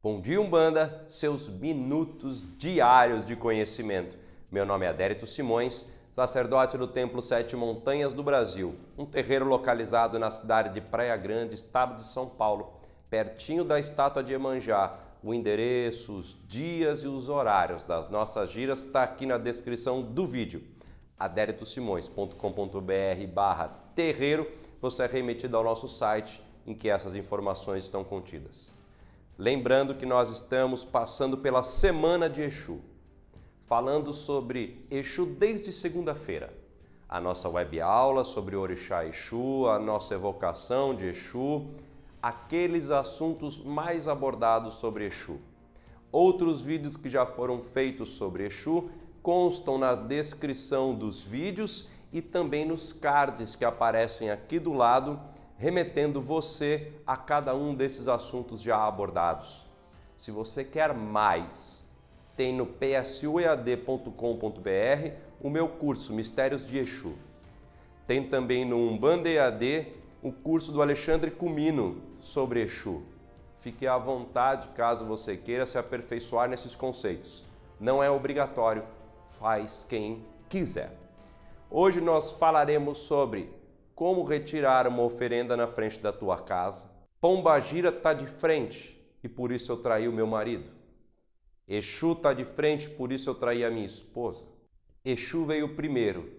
Bom dia Umbanda, seus minutos diários de conhecimento. Meu nome é Adérito Simões, sacerdote do Templo Sete Montanhas do Brasil, um terreiro localizado na cidade de Praia Grande, estado de São Paulo, pertinho da estátua de Emanjá. O endereço, os dias e os horários das nossas giras está aqui na descrição do vídeo. adéritosimões.com.br barra terreiro, você é remetido ao nosso site em que essas informações estão contidas. Lembrando que nós estamos passando pela semana de Exu, falando sobre Exu desde segunda-feira. A nossa web aula sobre Orixá Exu, a nossa evocação de Exu, aqueles assuntos mais abordados sobre Exu. Outros vídeos que já foram feitos sobre Exu constam na descrição dos vídeos e também nos cards que aparecem aqui do lado remetendo você a cada um desses assuntos já abordados. Se você quer mais, tem no psuead.com.br o meu curso Mistérios de Exu. Tem também no Umbanda EAD o curso do Alexandre Cumino sobre Exu. Fique à vontade caso você queira se aperfeiçoar nesses conceitos. Não é obrigatório, faz quem quiser. Hoje nós falaremos sobre como retirar uma oferenda na frente da tua casa? Pombagira está de frente e por isso eu traí o meu marido. Exu está de frente, por isso eu traí a minha esposa. Exu veio primeiro.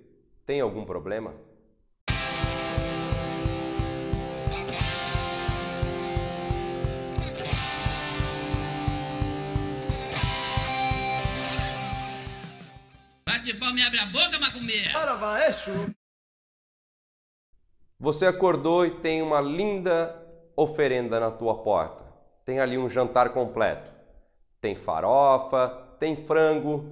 Tem algum problema? Bate palma e abre a boca, macumbeira! Para vai, Exu! Você acordou e tem uma linda oferenda na tua porta. Tem ali um jantar completo. Tem farofa, tem frango,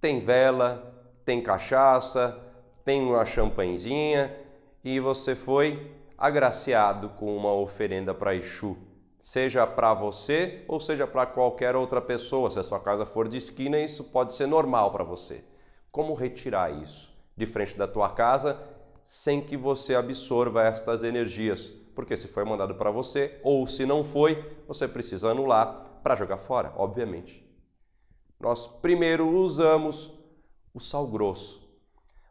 tem vela, tem cachaça, tem uma champanhezinha e você foi agraciado com uma oferenda para Exu. Seja para você ou seja para qualquer outra pessoa, se a sua casa for de esquina, isso pode ser normal para você. Como retirar isso? De frente da tua casa sem que você absorva estas energias, porque se foi mandado para você ou se não foi, você precisa anular para jogar fora, obviamente. Nós primeiro usamos o sal grosso.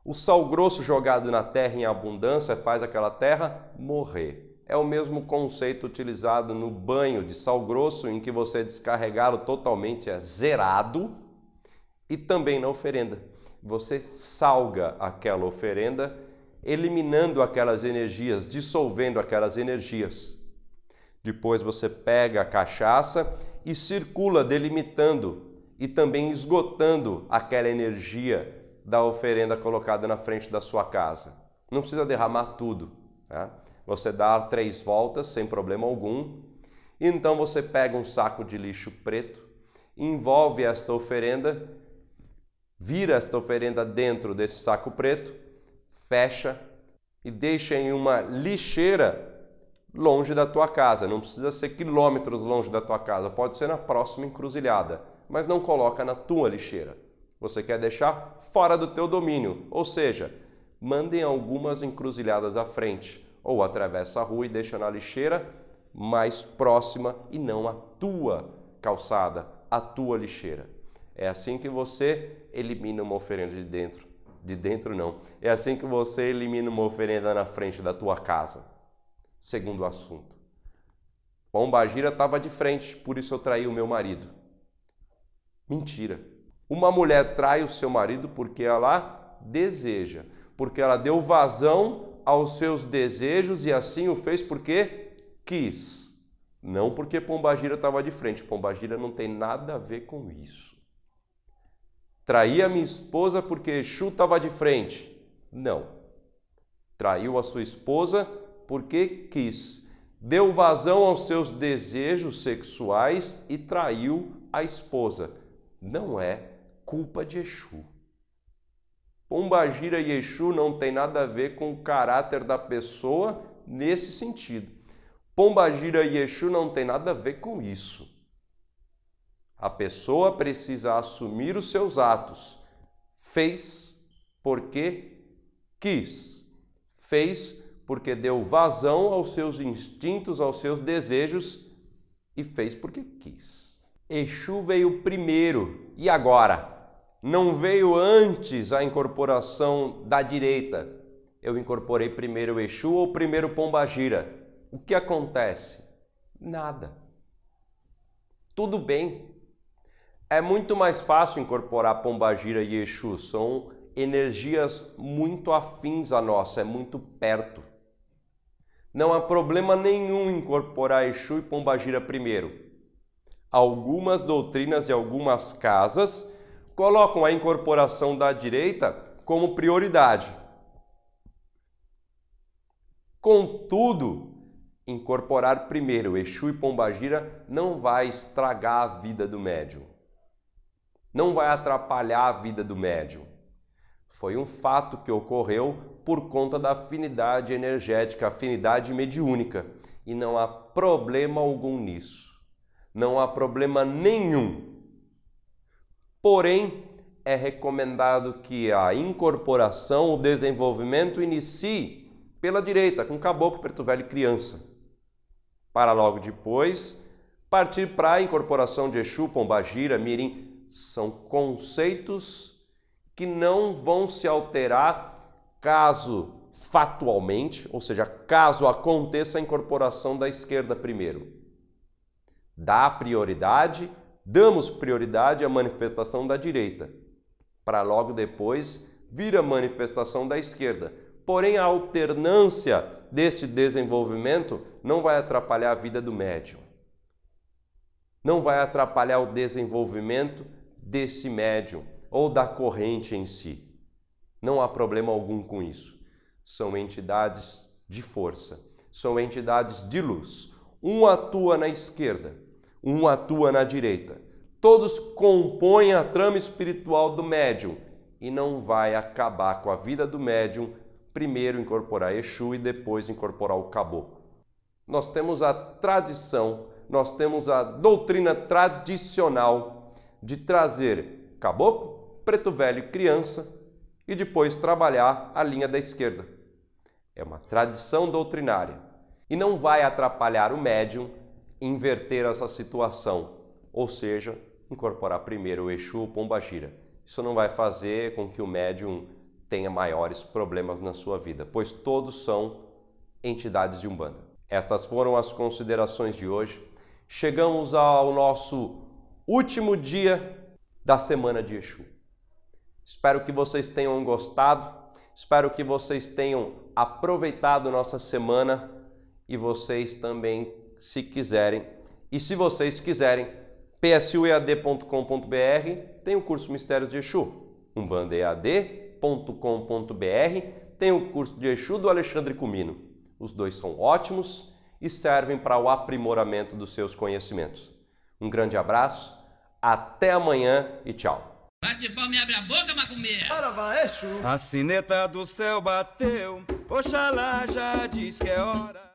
O sal grosso jogado na terra em abundância faz aquela terra morrer. É o mesmo conceito utilizado no banho de sal grosso, em que você descarregá-lo totalmente é zerado e também na oferenda. Você salga aquela oferenda eliminando aquelas energias, dissolvendo aquelas energias. Depois você pega a cachaça e circula, delimitando e também esgotando aquela energia da oferenda colocada na frente da sua casa. Não precisa derramar tudo. Né? Você dá três voltas sem problema algum. Então você pega um saco de lixo preto, envolve esta oferenda, vira esta oferenda dentro desse saco preto fecha e deixa em uma lixeira longe da tua casa. Não precisa ser quilômetros longe da tua casa, pode ser na próxima encruzilhada, mas não coloca na tua lixeira. Você quer deixar fora do teu domínio, ou seja, mandem algumas encruzilhadas à frente ou atravessa a rua e deixa na lixeira mais próxima e não a tua calçada, a tua lixeira. É assim que você elimina uma oferenda de dentro de dentro não. É assim que você elimina uma oferenda na frente da tua casa. Segundo assunto. Pombagira estava de frente, por isso eu traí o meu marido. Mentira. Uma mulher trai o seu marido porque ela deseja, porque ela deu vazão aos seus desejos e assim o fez porque quis. Não porque Pombagira estava de frente. Pombagira não tem nada a ver com isso. Traí a minha esposa porque Exu estava de frente. Não. Traiu a sua esposa porque quis. Deu vazão aos seus desejos sexuais e traiu a esposa. Não é culpa de Exu. Pombagira e Exu não tem nada a ver com o caráter da pessoa nesse sentido. Pombagira e Exu não tem nada a ver com isso. A pessoa precisa assumir os seus atos. Fez porque quis. Fez porque deu vazão aos seus instintos, aos seus desejos e fez porque quis. Exu veio primeiro e agora? Não veio antes a incorporação da direita. Eu incorporei primeiro Exu ou primeiro Pombagira. O que acontece? Nada. Tudo bem, é muito mais fácil incorporar Pombagira e Exu, são energias muito afins à nossa, é muito perto. Não há problema nenhum incorporar Exu e Pombagira primeiro. Algumas doutrinas e algumas casas colocam a incorporação da direita como prioridade. Contudo, incorporar primeiro Exu e Pombagira não vai estragar a vida do médium não vai atrapalhar a vida do médium. Foi um fato que ocorreu por conta da afinidade energética, afinidade mediúnica, e não há problema algum nisso. Não há problema nenhum. Porém, é recomendado que a incorporação, o desenvolvimento inicie pela direita, com caboclo, preto velho e criança. Para logo depois partir para a incorporação de Exu, Pombagira, Mirim, são conceitos que não vão se alterar caso fatualmente, ou seja, caso aconteça a incorporação da esquerda primeiro. Dá prioridade, damos prioridade à manifestação da direita, para logo depois vir a manifestação da esquerda. Porém, a alternância deste desenvolvimento não vai atrapalhar a vida do médium. Não vai atrapalhar o desenvolvimento desse médium ou da corrente em si. Não há problema algum com isso. São entidades de força, são entidades de luz. Um atua na esquerda, um atua na direita. Todos compõem a trama espiritual do médium e não vai acabar com a vida do médium primeiro incorporar Exu e depois incorporar o cabo. Nós temos a tradição, nós temos a doutrina tradicional de trazer caboclo, preto velho e criança e depois trabalhar a linha da esquerda. É uma tradição doutrinária e não vai atrapalhar o médium inverter essa situação, ou seja, incorporar primeiro o Exu ou Gira. Isso não vai fazer com que o médium tenha maiores problemas na sua vida, pois todos são entidades de Umbanda. Estas foram as considerações de hoje. Chegamos ao nosso último dia da semana de Exu. Espero que vocês tenham gostado, espero que vocês tenham aproveitado nossa semana e vocês também, se quiserem, e se vocês quiserem, psuead.com.br tem o curso Mistérios de Exu, umbandead.com.br tem o curso de Exu do Alexandre Comino. Os dois são ótimos e servem para o aprimoramento dos seus conhecimentos. Um grande abraço, até amanhã e tchau. Bate palma abre a boca, macumbeira. É a sineta do céu bateu, Oxalá já diz que é hora.